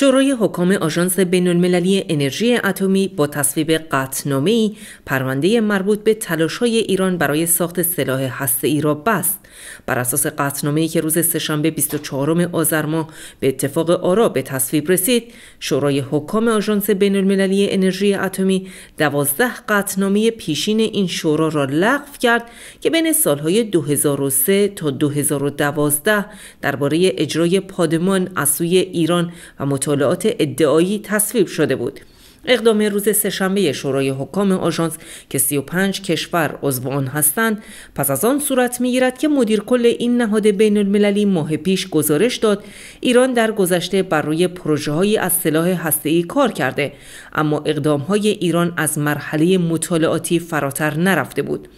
شورای حکام آژانس المللی انرژی اتمی با تصویب قطعنامه‌ای پرونده مربوط به تلاش‌های ایران برای ساخت سلاح هسته‌ای را بست. بر اساس قطعنامه‌ای که روز سهشنبه 24 آذر ماه به اتفاق آرا به تصویب رسید، شورای حکام آژانس المللی انرژی اتمی 12 قطعنامه پیشین این شورا را لغو کرد که بین سالهای 2003 تا 2012 درباره اجرای پادمان از سوی ایران و مطالعات ادعایی تصویب شده بود اقدام روز سهشنبه شورای حکام آژانس که 35 کشور عضو آن هستند پس از آن صورت میگیرد که مدیر کل این نهاد بین المللی ماه پیش گزارش داد ایران در گذشته بر روی پروژههایی از سلاح ای کار کرده اما های ایران از مرحله مطالعاتی فراتر نرفته بود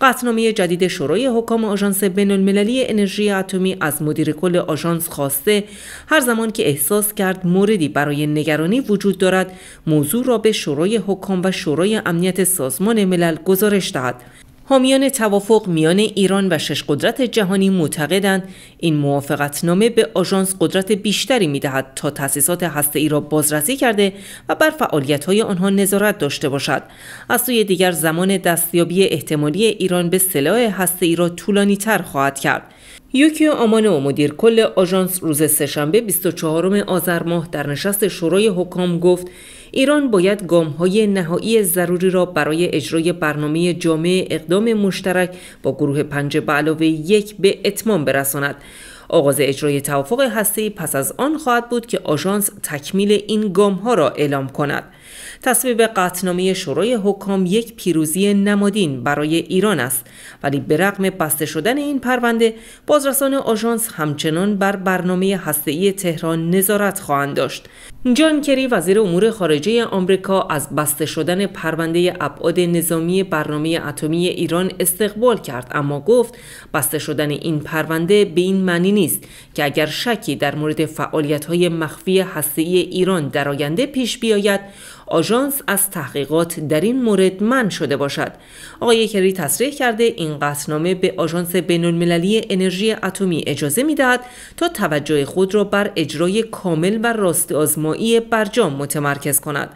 قطعنامه جدید شورای حکام آژانس بین المللی انرژی اتمی از مدیر کل آژانس خواسته هر زمان که احساس کرد موردی برای نگرانی وجود دارد موضوع را به شورای حکام و شورای امنیت سازمان ملل گزارش دهد حامیان توافق میان ایران و شش قدرت جهانی معتقدند این موافقتنامه به آژانس قدرت بیشتری میدهد تا تأسیسات ای را بازرسی کرده و بر فعالیت‌های آنها نظارت داشته باشد از سوی دیگر زمان دستیابی احتمالی ایران به سلاح ای را طولانی تر خواهد کرد یوکیو آمانو مدیر کل آژانس روز سهشنبه 24 آذر ماه در نشست شورای حکام گفت ایران باید های نهایی ضروری را برای اجرای برنامه جامع اقدام مشترک با گروه پنج به علاوه یک به اتمام برساند آغاز اجرای توافق هسته‌ای پس از آن خواهد بود که آژانس تکمیل این ها را اعلام کند تصویب قطنامه شورای حکام یک پیروزی نمادین برای ایران است ولی به رغم بسته شدن این پرونده بازرسان آژانس همچنان بر برنامه هسته‌ای تهران نظارت خواهند داشت جان کری وزیر امور خارجه آمریکا از بسته شدن پرونده ابعاد نظامی برنامه اتمی ایران استقبال کرد اما گفت بسته شدن این پرونده به این معنی نیست که اگر شکی در مورد فعالیت‌های مخفی هسته‌ای ایران در آینده پیش بیاید آژانس از تحقیقات در این مورد من شده باشد آقای کری تصریح کرده این قطعنامه به آژانس بینالمللی انرژی اتمی اجازه میدهد تا توجه خود را بر اجرای کامل و راست آزمایی برجام متمرکز کند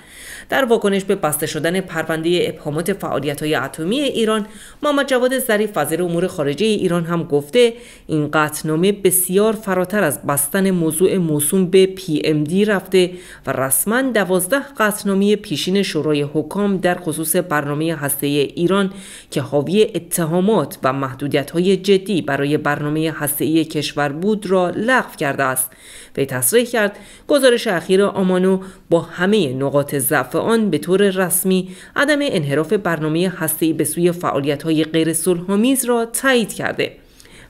در واکنش به بسته شدن پرونده ابهامات فعالیت های اتمی ایران محمد جواد ظریف وزیر امور خارجه ایران هم گفته این قطعنامه بسیار فراتر از بستن موضوع موسوم به پی ام دی رفته و رسما دوازده قطعنامه پیشین شورای حکام در خصوص برنامه هسته ایران که حاوی اتهامات و های جدی برای برنامه هسته‌ای کشور بود را لغو کرده است. وی تصریح کرد گزارش اخیر آمانو با همه نقاط ضعف آن به طور رسمی عدم انحراف برنامه هسته‌ای به سوی فعالیت‌های غیر را تایید کرده.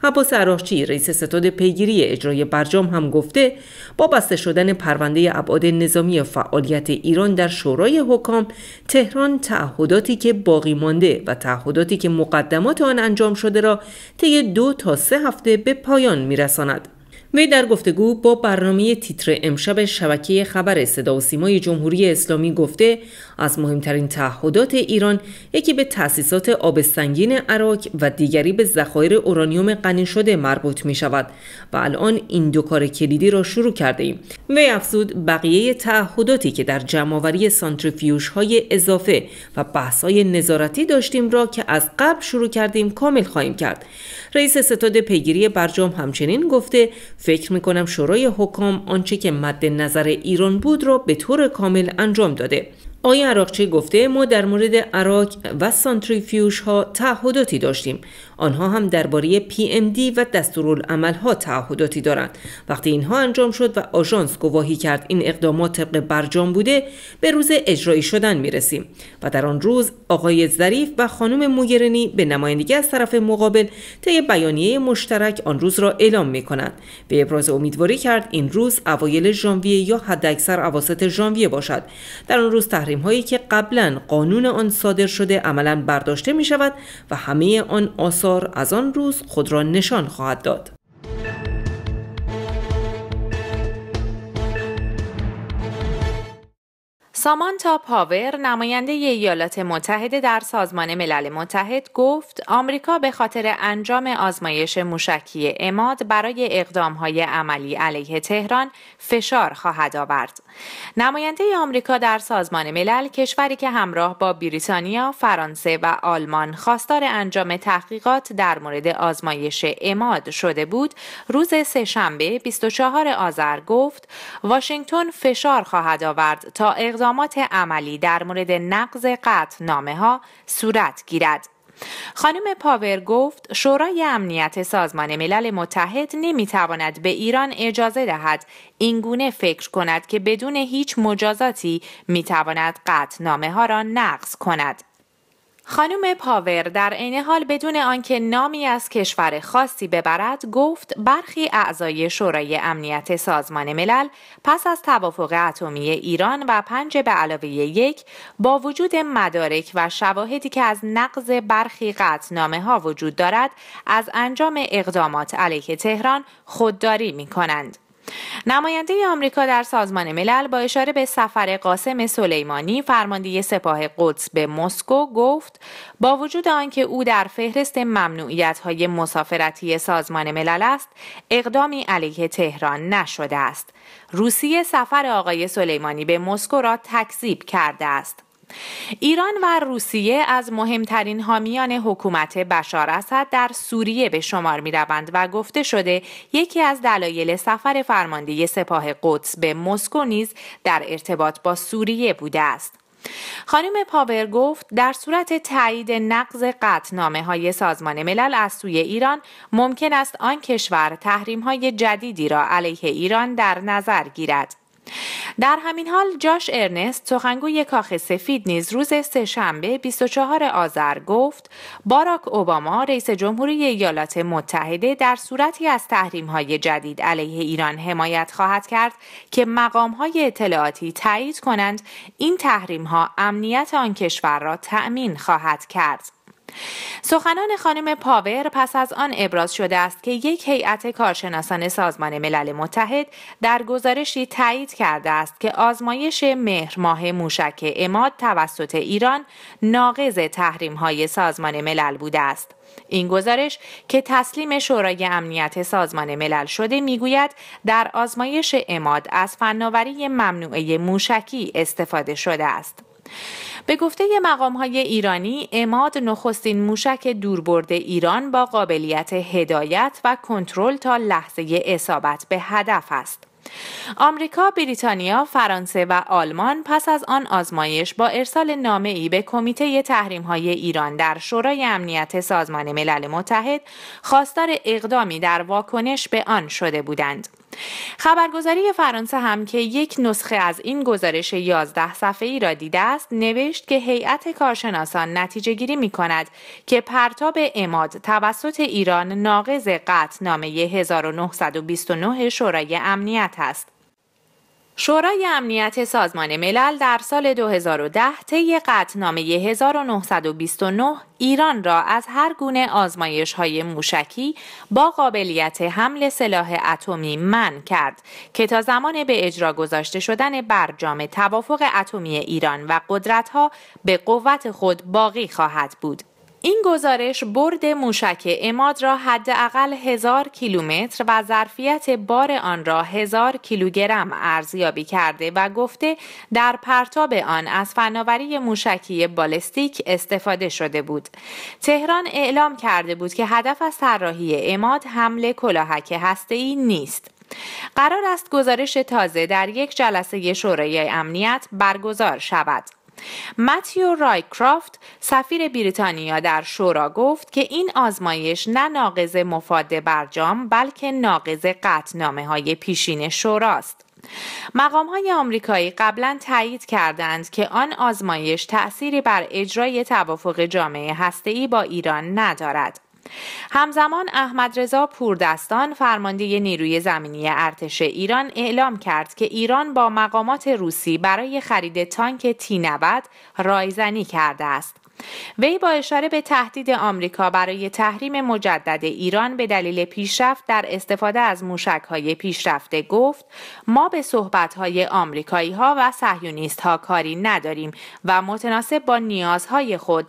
عباس عراقچی رئیس ستاد پیگیری اجرای برجام هم گفته با بسته شدن پرونده ابعاد نظامی فعالیت ایران در شورای حکام تهران تعهداتی که باقی مانده و تعهداتی که مقدمات آن انجام شده را طی دو تا سه هفته به پایان میرساند وی در گفتگو با برنامه تیتر امشب شبکه خبر صدا و سیمای جمهوری اسلامی گفته از مهمترین تعهدات ایران یکی به تأسیسات آب سنگین عراق و دیگری به ذخایر اورانیوم غنی شده مربوط می شود و الان این دو کار کلیدی را شروع کرده ایم و افزود بقیه تعهداتی که در جمعآوری سانتریفیوش های اضافه و بحث های نظارتی داشتیم را که از قبل شروع کردیم کامل خواهیم کرد رئیس ستاد پیگیری برجام همچنین گفته فکر می کنم شورای حکام آنچه که مد نظر ایران بود را به طور کامل انجام داده آقای عراقچی گفته ما در مورد عراق و سانتریفیوش ها تعهداتی داشتیم آنها هم درباره PMD و دستورالعمل ها تعهداتی دارند وقتی اینها انجام شد و آژانس گواهی کرد این اقدامات طبق برجام بوده به روز اجرایی شدن میرسیم و در آن روز آقای ظریف و خانم موگرنی به نمایندگی از طرف مقابل طی بیانیه مشترک آن روز را اعلام می کنند به ابراز امیدواری کرد این روز اوایل ژانویه یا حداکثر اواسط ژانویه باشد در آن روز تحریم هایی که قبلا قانون آن صادر شده عملا برداشته می شود و همه آن آس از آن روز خود را نشان خواهد داد. سامانتا پاور نماینده ایالات متحده در سازمان ملل متحد گفت آمریکا به خاطر انجام آزمایش موشکی اماد برای اقدامهای عملی علیه تهران فشار خواهد آورد. نماینده آمریکا در سازمان ملل کشوری که همراه با بریتانیا، فرانسه و آلمان خواستار انجام تحقیقات در مورد آزمایش اماد شده بود، روز سهشنبه 24 آذر گفت واشنگتن فشار خواهد آورد تا اقدامات عملی در مورد نقض قطع نامه ها صورت گیرد. خانم پاور گفت شورای امنیت سازمان ملل متحد نمیتواند به ایران اجازه دهد اینگونه فکر کند که بدون هیچ مجازاتی میتواند قطنامه ها را نقض کند خانم پاور در عین حال بدون آنکه نامی از کشور خاصی ببرد گفت برخی اعضای شورای امنیت سازمان ملل پس از توافق اتمی ایران و پنج به علاوه یک با وجود مدارک و شواهدی که از نقض برخی قطنامه ها وجود دارد از انجام اقدامات علیه تهران خودداری می کنند. نماینده آمریکا در سازمان ملل با اشاره به سفر قاسم سلیمانی فرمانده سپاه قدس به مسکو گفت با وجود آنکه او در فهرست ممنوعیت های مسافرتی سازمان ملل است اقدامی علیه تهران نشده است روسیه سفر آقای سلیمانی به مسکو را تکذیب کرده است ایران و روسیه از مهمترین حامیان حکومت بشار اسد در سوریه به شمار می روند و گفته شده یکی از دلایل سفر فرمانده سپاه قدس به مسکو نیز در ارتباط با سوریه بوده است. خانم پاور گفت در صورت تایید نقض قطنامه های سازمان ملل از سوی ایران ممکن است آن کشور تحریم های جدیدی را علیه ایران در نظر گیرد. در همین حال جاش ارنست سخنگوی کاخ سفید نیز روز سه شنبه 24 آذر گفت باراک اوباما رئیس جمهوری ایالات متحده در صورتی از تحریم های جدید علیه ایران حمایت خواهد کرد که مقام های اطلاعاتی تایید کنند این تحریم ها امنیت آن کشور را تأمین خواهد کرد. سخنان خانم پاور پس از آن ابراز شده است که یک هیئت کارشناسان سازمان ملل متحد در گزارشی تایید کرده است که آزمایش مهر ماه موشک اماد توسط ایران ناقض تحریم های سازمان ملل بوده است. این گزارش که تسلیم شورای امنیت سازمان ملل شده میگوید در آزمایش اماد از فناوری ممنوعه موشکی استفاده شده است. به گفته مقام های ایرانی اماد نخستین موشک دوربرد ایران با قابلیت هدایت و کنترل تا لحظه اصابت به هدف است. آمریکا، بریتانیا، فرانسه و آلمان پس از آن آزمایش با ارسال نامه ای به کمیته تحریم های ایران در شورای امنیت سازمان ملل متحد خواستار اقدامی در واکنش به آن شده بودند. خبرگزاری فرانسه هم که یک نسخه از این گزارش 11 صفحه ای را دیده است نوشت که هیئت کارشناسان نتیجه گیری می کند که پرتاب اماد توسط ایران ناقض قطعنامه 1929 شورای امنیت است شورای امنیت سازمان ملل در سال 2010 طی قطعنامه 1929 ایران را از هر گونه آزمایش های موشکی با قابلیت حمل سلاح اتمی من کرد که تا زمان به اجرا گذاشته شدن برجام توافق اتمی ایران و قدرتها به قوت خود باقی خواهد بود. این گزارش برد موشک اماد را حداقل هزار کیلومتر و ظرفیت بار آن را هزار کیلوگرم ارزیابی کرده و گفته در پرتاب آن از فناوری موشکی بالستیک استفاده شده بود. تهران اعلام کرده بود که هدف از طراحی اماد حمله کلاهک هسته‌ای نیست. قرار است گزارش تازه در یک جلسه شورای امنیت برگزار شود. متیو رایکرافت سفیر بریتانیا در شورا گفت که این آزمایش نه ناقض مفاد برجام بلکه ناقض قطنامه های پیشین شوراست. مقام های آمریکایی قبلا تایید کردند که آن آزمایش تأثیری بر اجرای توافق جامعه هسته‌ای با ایران ندارد همزمان احمد رضا پوردستان فرمانده نیروی زمینی ارتش ایران اعلام کرد که ایران با مقامات روسی برای خرید تانک تی 90 رایزنی کرده است وی با اشاره به تهدید آمریکا برای تحریم مجدد ایران به دلیل پیشرفت در استفاده از های پیشرفته گفت ما به صحبت‌های ها و ها کاری نداریم و متناسب با نیازهای خود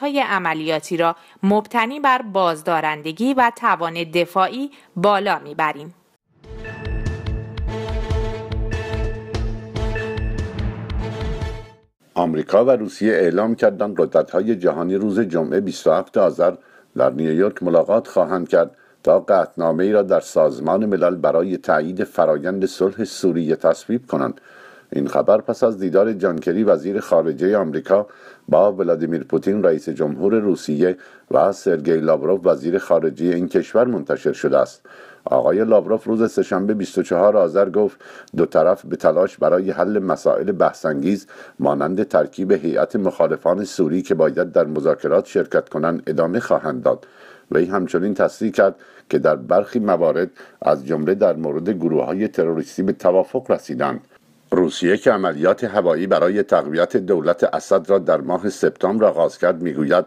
های عملیاتی را مبتنی بر بازدارندگی و توان دفاعی بالا میبریم. آمریکا و روسیه اعلام کردند های جهانی روز جمعه 27 آذر در نیویورک ملاقات خواهند کرد تا قطنامه ای را در سازمان ملل برای تایید فرایند صلح سوریه تصویب کنند این خبر پس از دیدار جانکری وزیر خارجه آمریکا با ولادیمیر پوتین رئیس جمهور روسیه و سرگئی لاوروف وزیر خارجه این کشور منتشر شده است آقای لاوروف روز سهشنبه 24 آذر گفت دو طرف به تلاش برای حل مسائل بحثانگیز مانند ترکیب هیئت مخالفان سوری که باید در مذاکرات شرکت کنند ادامه خواهند داد و این همچنین تصریح کرد که در برخی موارد از جمله در مورد گروه های تروریستی به توافق رسیدند روسیه که عملیات هوایی برای تقویت دولت اسد را در ماه سپتامبر آغاز کرد میگوید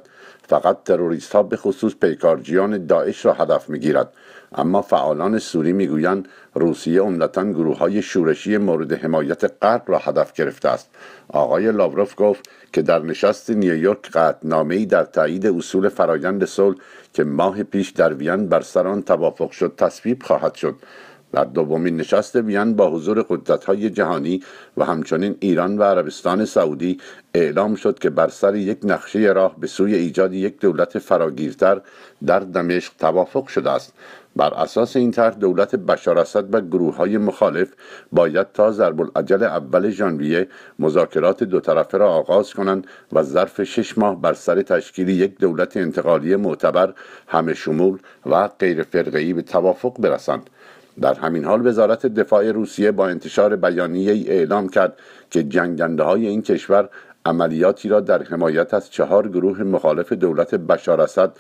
فقط تروریست ها به خصوص پیکارجیان داعش را هدف میگیرد اما فعالان سوری میگویند روسیه عمدتا گروه های شورشی مورد حمایت غرب را هدف گرفته است آقای لاوروف گفت که در نشست نیویورک ای در تایید اصول فرایند صلح که ماه پیش در وین بر سر آن توافق شد تصویب خواهد شد در دومین نشست وین با حضور های جهانی و همچنین ایران و عربستان سعودی اعلام شد که بر سر یک نقشه راه به سوی ایجاد یک دولت فراگیرتر در دمشق توافق شده است بر اساس این طرح دولت بشار اسد و گروه های مخالف باید تا ضرب العجل اول ژانویه مذاکرات دو طرفه را آغاز کنند و ظرف شش ماه بر سر تشکیل یک دولت انتقالی معتبر همه شمول و غیرفرقهای به توافق برسند در همین حال وزارت دفاع روسیه با انتشار بیانیه ای اعلام کرد که جنگنده های این کشور عملیاتی را در حمایت از چهار گروه مخالف دولت بشار اسد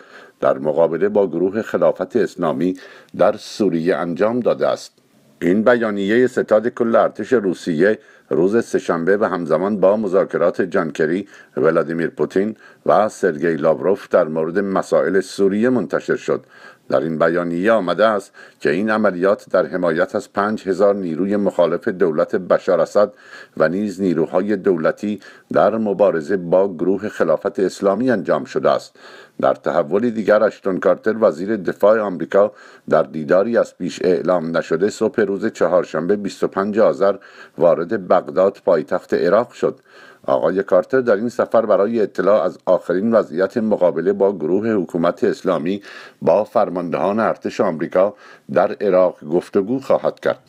در مقابله با گروه خلافت اسلامی در سوریه انجام داده است این بیانیه ستاد کل ارتش روسیه روز سهشنبه و همزمان با مذاکرات جانکری ولادیمیر پوتین و سرگی لاوروف در مورد مسائل سوریه منتشر شد در این بیانیه آمده است که این عملیات در حمایت از پنج هزار نیروی مخالف دولت بشار اسد و نیز نیروهای دولتی در مبارزه با گروه خلافت اسلامی انجام شده است در تحول دیگر اشتون کارتر وزیر دفاع آمریکا در دیداری از پیش اعلام نشده صبح روز چهارشنبه 25 آذر وارد بغداد پایتخت عراق شد آقای کارتر در این سفر برای اطلاع از آخرین وضعیت مقابله با گروه حکومت اسلامی با فرماندهان ارتش آمریکا در عراق گفتگو خواهد کرد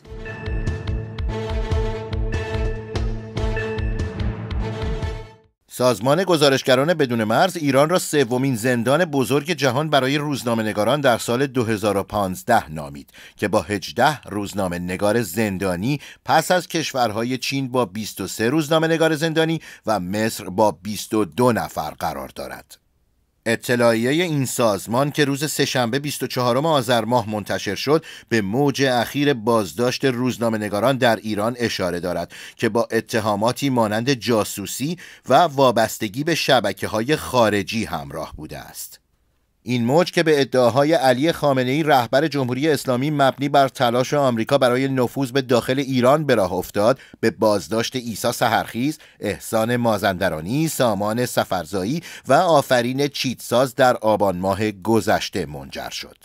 سازمان گزارشگران بدون مرز ایران را سومین زندان بزرگ جهان برای روزنامه نگاران در سال 2015 نامید که با 18 روزنامه نگار زندانی پس از کشورهای چین با 23 روزنامه نگار زندانی و مصر با 22 نفر قرار دارد. اطلاعیه این سازمان که روز سهشنبه 24 آذر ماه منتشر شد به موج اخیر بازداشت روزنامه نگاران در ایران اشاره دارد که با اتهاماتی مانند جاسوسی و وابستگی به شبکه های خارجی همراه بوده است. این موج که به ادعاهای علی ای رهبر جمهوری اسلامی مبنی بر تلاش آمریکا برای نفوذ به داخل ایران به راه افتاد به بازداشت عیسی سهرخیز، احسان مازندرانی، سامان سفرزایی و آفرین چیتساز در آبان ماه گذشته منجر شد.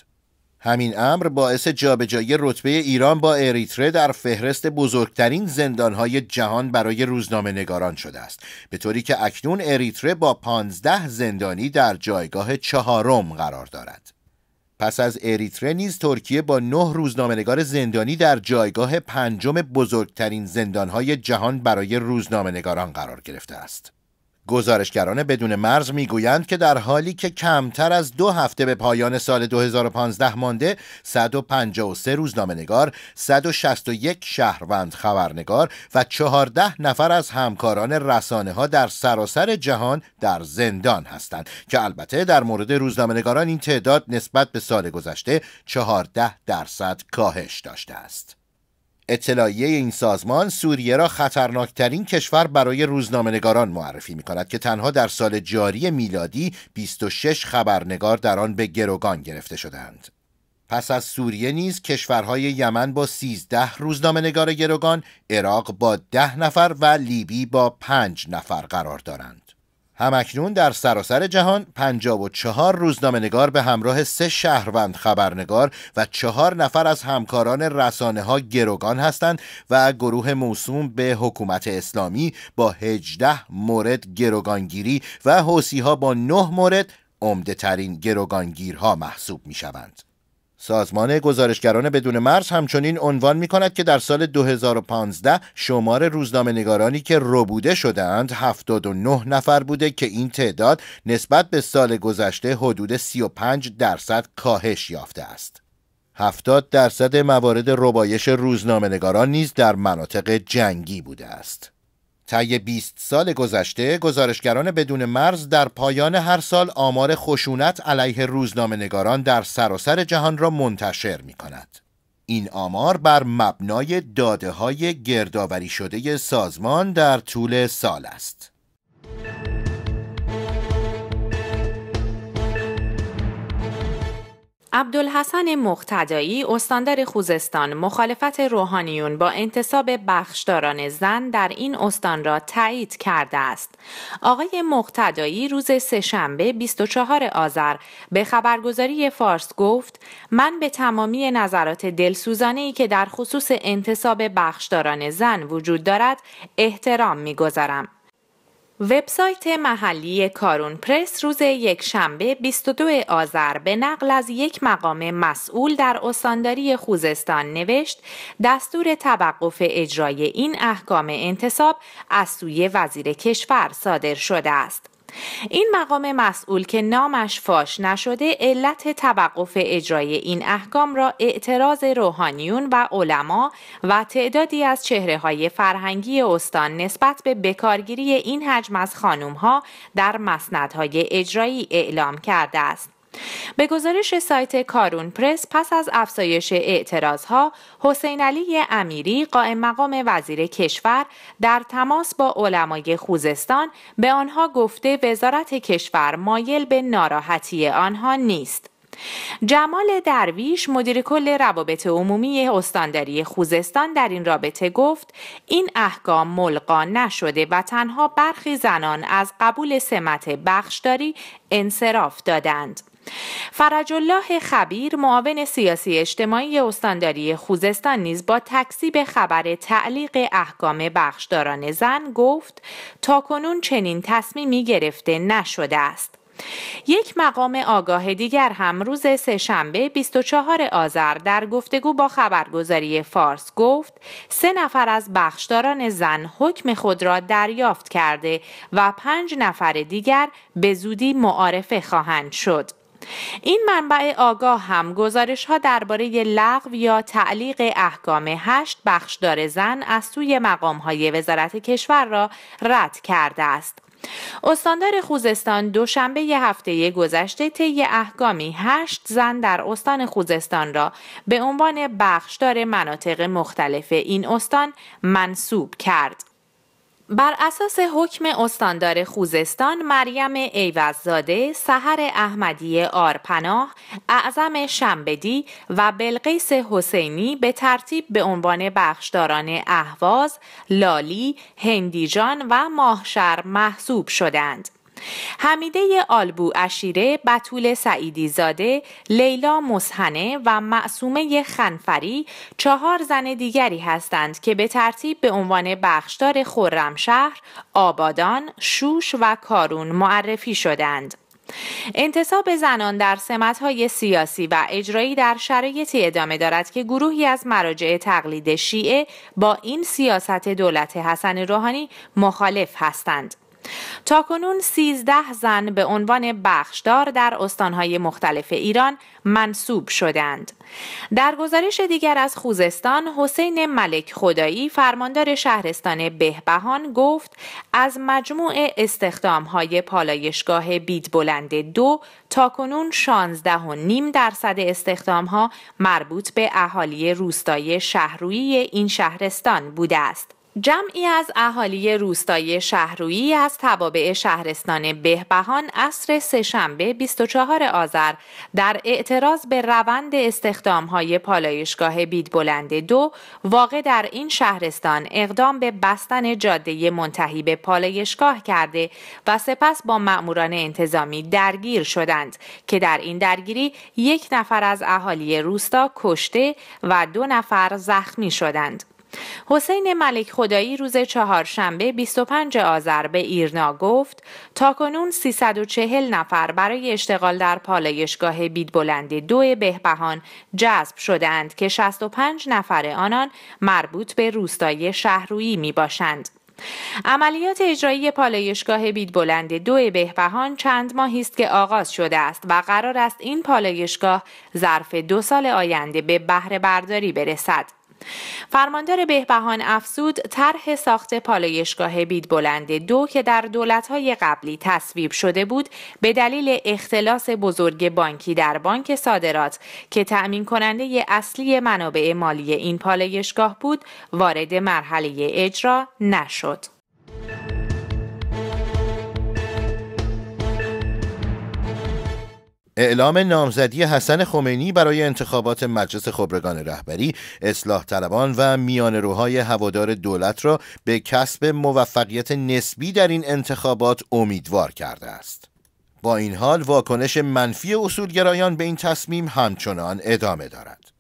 همین امر باعث جابجایی رتبه ایران با اریتره در فهرست بزرگترین زندانهای جهان برای روزنامه نگاران شده است به طوری که اکنون اریتره با 15 زندانی در جایگاه چهارم قرار دارد پس از اریتره نیز ترکیه با نه روزنامهنگار زندانی در جایگاه پنجم بزرگترین زندانهای جهان برای روزنامهنگاران قرار گرفته است گزارشگران بدون مرز میگویند که در حالی که کمتر از دو هفته به پایان سال 2015 مانده 153 روزنامهنگار 161 شهروند خبرنگار و 14 نفر از همکاران رسانه ها در سراسر جهان در زندان هستند که البته در مورد روزنامهنگاران این تعداد نسبت به سال گذشته 14 درصد کاهش داشته است اطلاعیه این سازمان سوریه را خطرناکترین کشور برای روزنامهنگاران معرفی می کند که تنها در سال جاری میلادی 26 خبرنگار در آن به گروگان گرفته شدند. پس از سوریه نیز کشورهای یمن با 13 روزنامهنگار گروگان، عراق با 10 نفر و لیبی با 5 نفر قرار دارند. همکنون در سراسر جهان 54 روزنامه نگار به همراه سه شهروند خبرنگار و چهار نفر از همکاران رسانه ها گروگان هستند و گروه موسوم به حکومت اسلامی با 18 مورد گروگانگیری و حوسی ها با 9 مورد عمده ترین گروگانگیرها محسوب می شوند. سازمان گزارشگران بدون مرز همچنین عنوان می کند که در سال 2015 شمار روزنامه نگارانی که ربوده شدند 79 نفر بوده که این تعداد نسبت به سال گذشته حدود 35 درصد کاهش یافته است. 70 درصد موارد ربایش روزنامه نیز در مناطق جنگی بوده است. طی 20 سال گذشته گزارشگران بدون مرز در پایان هر سال آمار خشونت علیه روزنامه نگاران در سراسر سر جهان را منتشر می کند. این آمار بر مبنای داده های گردآوری شده سازمان در طول سال است. عبدالحسن مقتدایی استاندار خوزستان مخالفت روحانیون با انتصاب بخشداران زن در این استان را تایید کرده است. آقای مقتدایی روز سهشنبه 24 آذر به خبرگزاری فارس گفت من به تمامی نظرات دلسوزانه ای که در خصوص انتصاب بخشداران زن وجود دارد احترام گذارم. وبسایت محلی کارون پرس روز یک شنبه 22 آذر به نقل از یک مقام مسئول در استانداری خوزستان نوشت دستور توقف اجرای این احکام انتصاب از سوی وزیر کشور صادر شده است. این مقام مسئول که نامش فاش نشده علت توقف اجرای این احکام را اعتراض روحانیون و علما و تعدادی از چهره های فرهنگی استان نسبت به بکارگیری این حجم از خانوم ها در مسندهای اجرایی اعلام کرده است. به گزارش سایت کارون پرس پس از افزایش اعتراضها حسین علی امیری قائم مقام وزیر کشور در تماس با علمای خوزستان به آنها گفته وزارت کشور مایل به ناراحتی آنها نیست جمال درویش مدیر کل روابط عمومی استانداری خوزستان در این رابطه گفت این احکام ملقا نشده و تنها برخی زنان از قبول سمت بخشداری انصراف دادند فرج الله خبیر معاون سیاسی اجتماعی استانداری خوزستان نیز با به خبر تعلیق احکام بخشداران زن گفت تا کنون چنین تصمیمی گرفته نشده است یک مقام آگاه دیگر هم روز سهشنبه 24 آذر در گفتگو با خبرگزاری فارس گفت سه نفر از بخشداران زن حکم خود را دریافت کرده و پنج نفر دیگر به زودی معارفه خواهند شد. این منبع آگاه هم گزارش ها درباره لغو یا تعلیق احکام هشت بخشدار زن از سوی مقام های وزارت کشور را رد کرده است. استاندار خوزستان دوشنبه هفته گذشته طی احکامی هشت زن در استان خوزستان را به عنوان بخشدار مناطق مختلف این استان منصوب کرد. بر اساس حکم استاندار خوزستان مریم ایوززاده سحر احمدی آرپناه اعظم شنبدی و بلقیس حسینی به ترتیب به عنوان بخشداران اهواز لالی هندیجان و ماهشر محسوب شدند حمیده آلبو اشیره، بتول سعیدی زاده، لیلا مسحنه و معصومه خنفری چهار زن دیگری هستند که به ترتیب به عنوان بخشدار خرمشهر، آبادان، شوش و کارون معرفی شدند. انتصاب زنان در سمتهای سیاسی و اجرایی در شرایطی ادامه دارد که گروهی از مراجع تقلید شیعه با این سیاست دولت حسن روحانی مخالف هستند. تاکنون 13 زن به عنوان بخشدار در استانهای مختلف ایران منصوب شدند. در گزارش دیگر از خوزستان حسین ملک خدایی فرماندار شهرستان بهبهان گفت از مجموع استخدامهای پالایشگاه بید بلند دو تاکنون 16 و نیم درصد استخدامها مربوط به اهالی روستای شهرویی این شهرستان بوده است. جمعی از اهالی روستای شهرویی از توابع شهرستان بهبهان اصر سهشنبه 24 آذر در اعتراض به روند های پالایشگاه بید بلند دو واقع در این شهرستان اقدام به بستن جاده منتهی به پالایشگاه کرده و سپس با مأموران انتظامی درگیر شدند که در این درگیری یک نفر از اهالی روستا کشته و دو نفر زخمی شدند. حسین ملک خدایی روز چهارشنبه 25 آذر به ایرنا گفت تا کنون 340 نفر برای اشتغال در پالایشگاه بلند دو بهبهان جذب شدند که 65 نفر آنان مربوط به روستای شهرویی می باشند. عملیات اجرایی پالایشگاه بید بلند دو بهبهان چند ماهی است که آغاز شده است و قرار است این پالایشگاه ظرف دو سال آینده به بهره برداری برسد. فرماندار بهبهان افزود طرح ساخت پالایشگاه بید بلند دو که در دولتهای قبلی تصویب شده بود به دلیل اختلاس بزرگ بانکی در بانک صادرات که تأمین کننده اصلی منابع مالی این پالایشگاه بود وارد مرحله اجرا نشد. اعلام نامزدی حسن خمینی برای انتخابات مجلس خبرگان رهبری اصلاح طلبان و میان روهای هوادار دولت را به کسب موفقیت نسبی در این انتخابات امیدوار کرده است. با این حال واکنش منفی اصولگرایان به این تصمیم همچنان ادامه دارد.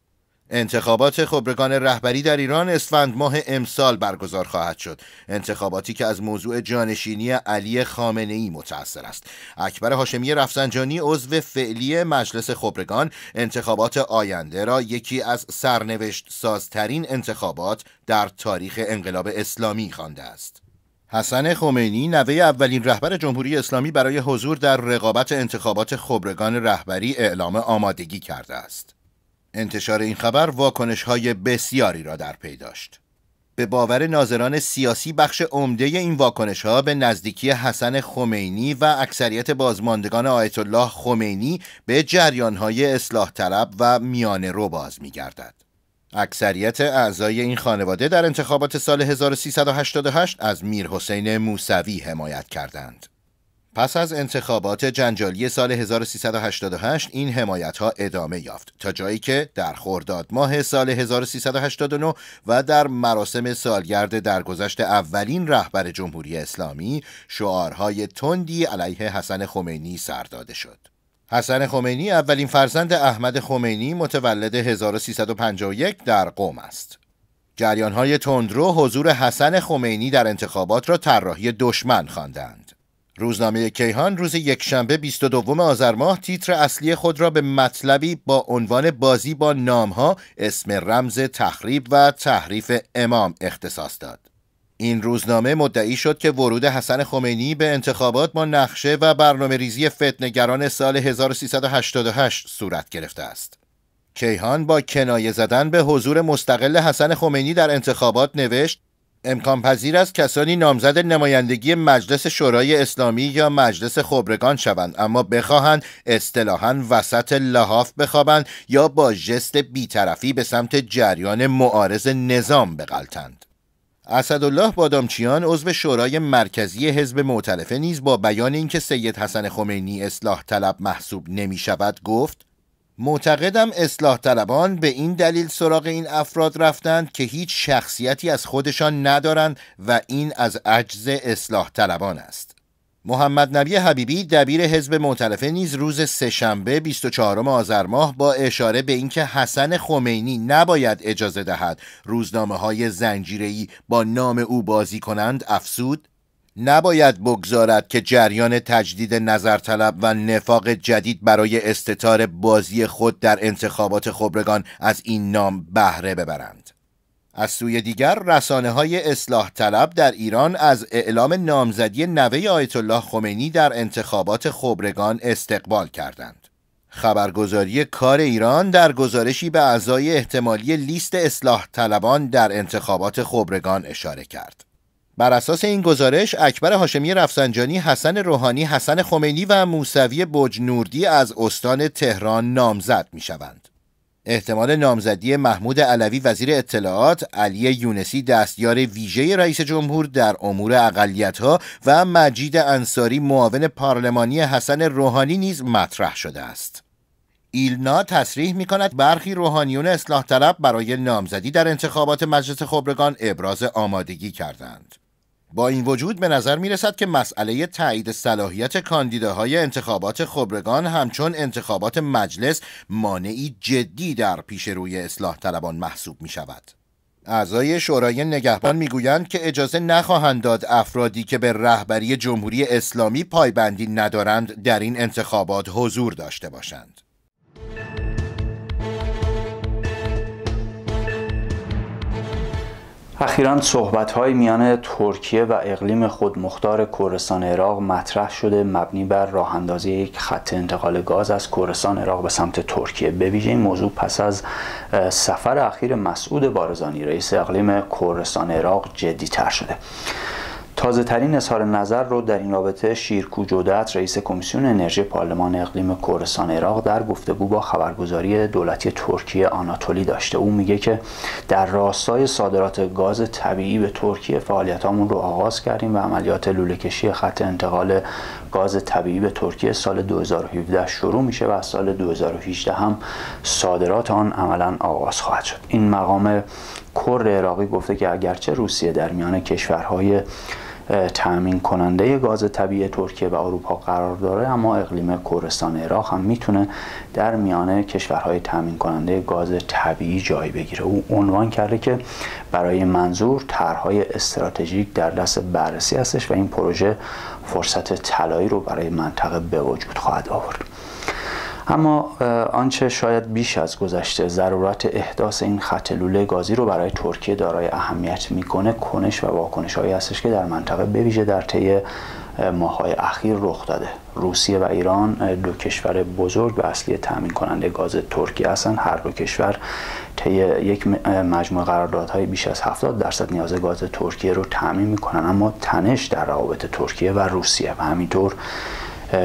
انتخابات خبرگان رهبری در ایران اسفند ماه امسال برگزار خواهد شد انتخاباتی که از موضوع جانشینی علی خامنه ای متأثر است اکبر هاشمی رفسنجانی عضو فعلی مجلس خبرگان انتخابات آینده را یکی از سرنوشت سازترین انتخابات در تاریخ انقلاب اسلامی خوانده است حسن خمینی نوه اولین رهبر جمهوری اسلامی برای حضور در رقابت انتخابات خبرگان رهبری اعلام آمادگی کرده است انتشار این خبر واکنش های بسیاری را در پی داشت. به باور ناظران سیاسی بخش عمده این واکنش ها به نزدیکی حسن خمینی و اکثریت بازماندگان آیت الله خمینی به جریان های اصلاح طلب و میانه رو باز می اکثریت اعضای این خانواده در انتخابات سال 1388 از میر حسین موسوی حمایت کردند. پس از انتخابات جنجالی سال 1388 این حمایت ها ادامه یافت تا جایی که در خورداد ماه سال 1389 و در مراسم سالگرد درگذشت اولین رهبر جمهوری اسلامی شعارهای تندی علیه حسن خمینی سر داده شد. حسن خمینی اولین فرزند احمد خمینی متولد 1351 در قوم است. های تندرو حضور حسن خمینی در انتخابات را طراحی دشمن خواندند. روزنامه کیهان روز یکشنبه 22 آذر ماه تیتر اصلی خود را به مطلبی با عنوان بازی با نامها اسم رمز تخریب و تحریف امام اختصاص داد. این روزنامه مدعی شد که ورود حسن خمینی به انتخابات با نقشه و برنامه ریزی فتنگران سال 1388 صورت گرفته است. کیهان با کنایه زدن به حضور مستقل حسن خمینی در انتخابات نوشت امکان پذیر است کسانی نامزد نمایندگی مجلس شورای اسلامی یا مجلس خبرگان شوند اما بخواهند اصطلاحا وسط لحاف بخوابند یا با ژست بیطرفی به سمت جریان معارض نظام بغلتند اسدالله بادامچیان عضو شورای مرکزی حزب معترفه نیز با بیان اینکه سید حسن خمینی اصلاح طلب محسوب نمی شود گفت معتقدم اصلاح طلبان به این دلیل سراغ این افراد رفتند که هیچ شخصیتی از خودشان ندارند و این از عجز اصلاح طلبان است. محمد نبی حبیبی دبیر حزب معتلفه نیز روز سهشنبه 24 آذر ماه با اشاره به اینکه حسن خمینی نباید اجازه دهد روزنامه های زنجیری با نام او بازی کنند افسود نباید بگذارد که جریان تجدید طلب و نفاق جدید برای استطار بازی خود در انتخابات خبرگان از این نام بهره ببرند. از سوی دیگر رسانه های اصلاح طلب در ایران از اعلام نامزدی نوه آیت الله خمینی در انتخابات خبرگان استقبال کردند. خبرگزاری کار ایران در گزارشی به اعضای احتمالی لیست اصلاح طلبان در انتخابات خبرگان اشاره کرد. بر اساس این گزارش اکبر هاشمی رفسنجانی، حسن روحانی، حسن خمینی و موسوی بجنوردی از استان تهران نامزد می شوند. احتمال نامزدی محمود علوی وزیر اطلاعات، علی یونسی دستیار ویژه رئیس جمهور در امور ها و مجید انصاری معاون پارلمانی حسن روحانی نیز مطرح شده است. ایلنا تصریح می کند برخی روحانیون اصلاح طلب برای نامزدی در انتخابات مجلس خبرگان ابراز آمادگی کردند. با این وجود به نظر می رسد که مسئله تایید صلاحیت کاندیداهای انتخابات خبرگان همچون انتخابات مجلس مانعی جدی در پیش روی اصلاح طلبان محسوب می شود. اعضای شورای نگهبان میگویند که اجازه نخواهند داد افرادی که به رهبری جمهوری اسلامی پایبندی ندارند در این انتخابات حضور داشته باشند. اخیرا صحبت های میان ترکیه و اقلیم خودمختار کردستان عراق مطرح شده مبنی بر راه اندازی یک خط انتقال گاز از کردستان عراق به سمت ترکیه به ویژه این موضوع پس از سفر اخیر مسعود بارزانی رئیس اقلیم کردستان عراق جدی تر شده تازه ترین اظهار نظر رو در این رابطه شیر کوجودت رئیس کمیسیون انرژی پارلمان اقلیم کردستان عراق در گفتگو با خبرگزاری دولتی ترکیه آناتولی داشته او میگه که در راستای صادرات گاز طبیعی به ترکیه فعالیتامون رو آغاز کردیم و عملیات لوله کشی خط انتقال گاز طبیعی به ترکیه سال 2017 شروع میشه و از سال 2018 هم صادرات آن عملا آغاز خواهد شد این مقام کرد عراقی گفته که اگرچه روسیه در میان کشورهای تأمین کننده گاز طبیعی ترکیه و اروپا قرار داره اما اقلیم کردستان عراق هم میتونه در میان کشورهای تأمین کننده گاز طبیعی جای بگیره او عنوان کرده که برای منظور طرحهای استراتژیک در دست بررسی هستش و این پروژه فرصت طلایی رو برای منطقه به وجود خواهد آورد اما آنچه شاید بیش از گذشته ضرورت احداث این خط لوله گازی رو برای ترکیه دارای اهمیت میکنه کنش و واکنش هایی هستش که در منطقه بویژه در طی ماهای اخیر رخ داده روسیه و ایران دو کشور بزرگ و اصلی تامین کننده گاز ترکیه هستند هر دو کشور طی یک مجموعه قراردادهای بیش از 70 درصد نیاز گاز ترکیه رو تامین میکنن اما تنش در روابط ترکیه و روسیه و همینطور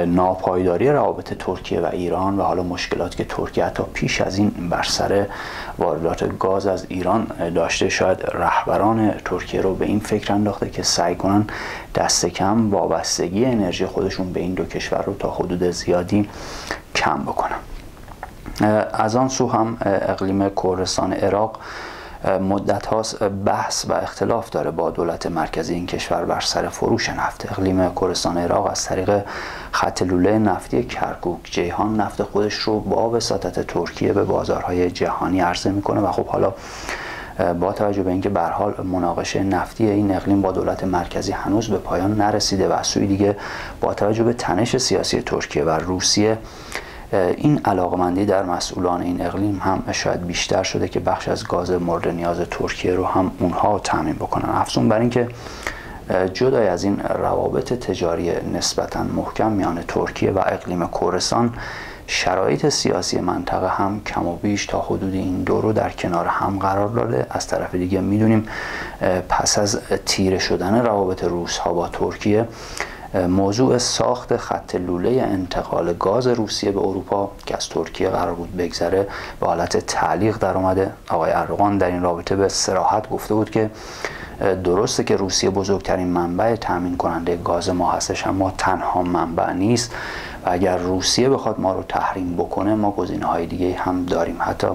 ناپایداری روابط ترکیه و ایران و حالا مشکلات که ترکیه حتی پیش از این بر سر واردات گاز از ایران داشته شاید رهبران ترکیه رو به این فکر انداخته که سعی کنن دست کم وابستگی انرژی خودشون به این دو کشور رو تا حدود زیادی کم بکنن از آن سو هم اقلیم کردستان عراق مدت هاست بحث و اختلاف داره با دولت مرکزی این کشور بر سر فروش نفت اقلیم کردستان عراق از طریق خط لوله نفتی کرکوک جیهان نفت خودش رو با وساطت ترکیه به بازارهای جهانی عرضه میکنه و خب حالا با توجه به اینکه به حال مناقشه نفتی این اقلیم با دولت مرکزی هنوز به پایان نرسیده و سوی دیگه با توجه به تنش سیاسی ترکیه و روسیه این علاقمندی در مسئولان این اقلیم هم شاید بیشتر شده که بخش از گاز مورد نیاز ترکیه رو هم اونها تامین بکنن افزون بر اینکه جدای از این روابط تجاری نسبتا محکم میان ترکیه و اقلیم کورسان شرایط سیاسی منطقه هم کم و بیش تا حدود این دو رو در کنار هم قرار داده از طرف دیگه میدونیم پس از تیره شدن روابط روس ها با ترکیه موضوع ساخت خط لوله انتقال گاز روسیه به اروپا که از ترکیه قرار بود بگذره به حالت تعلیق در اومده آقای اردوغان در این رابطه به سراحت گفته بود که درسته که روسیه بزرگترین منبع تامین کننده گاز ما هستش اما تنها منبع نیست و اگر روسیه بخواد ما رو تحریم بکنه ما گزینه های دیگه هم داریم حتی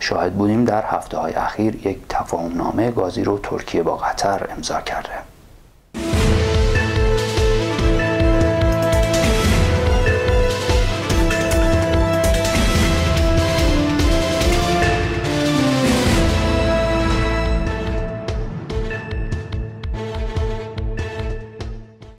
شاهد بودیم در هفته های اخیر یک تفاهم نامه گازی رو ترکیه با قطر امضا کرده